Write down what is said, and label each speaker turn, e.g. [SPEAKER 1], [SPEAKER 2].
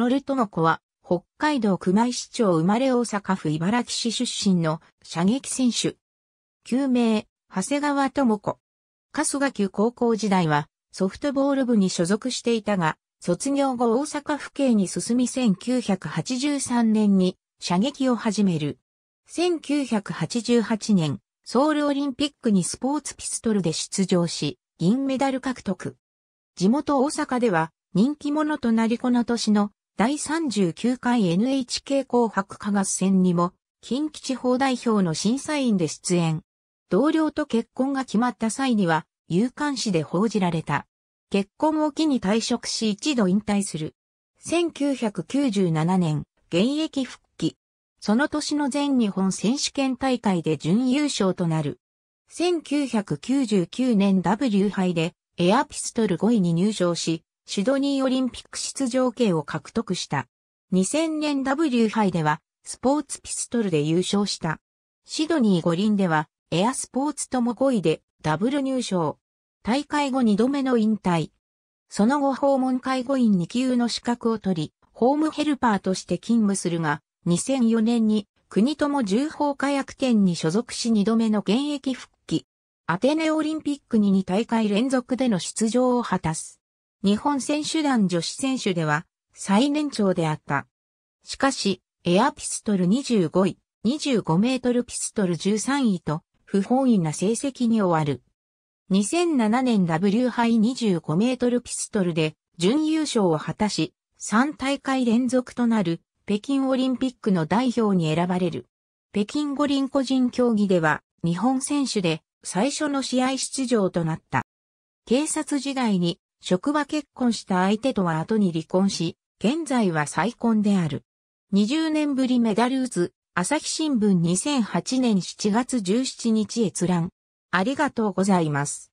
[SPEAKER 1] ノルトノコは、北海道熊井市長生まれ大阪府茨城市出身の射撃選手。旧名、長谷川智子。春日級高校時代は、ソフトボール部に所属していたが、卒業後大阪府警に進み1983年に射撃を始める。1988年、ソウルオリンピックにスポーツピストルで出場し、銀メダル獲得。地元大阪では人気者となりこの年の第39回 NHK 紅白歌合戦にも、近畿地方代表の審査員で出演。同僚と結婚が決まった際には、有刊誌で報じられた。結婚を機に退職し一度引退する。1997年、現役復帰。その年の全日本選手権大会で準優勝となる。1999年 W 杯でエアピストル5位に入賞し、シドニーオリンピック出場権を獲得した。2000年 W 杯ではスポーツピストルで優勝した。シドニー五輪ではエアスポーツとも5位でダブル入賞。大会後2度目の引退。その後訪問介護員2級の資格を取り、ホームヘルパーとして勤務するが、2004年に国とも重宝火薬店に所属し2度目の現役復帰。アテネオリンピックに2大会連続での出場を果たす。日本選手団女子選手では最年長であった。しかし、エアピストル25位、25メートルピストル13位と不本意な成績に終わる。2007年 W 杯25メートルピストルで準優勝を果たし、3大会連続となる北京オリンピックの代表に選ばれる。北京五輪個人競技では日本選手で最初の試合出場となった。警察時代に職場結婚した相手とは後に離婚し、現在は再婚である。20年ぶりメダル打つ、朝日新聞2008年7月17日閲覧。ありがとうございます。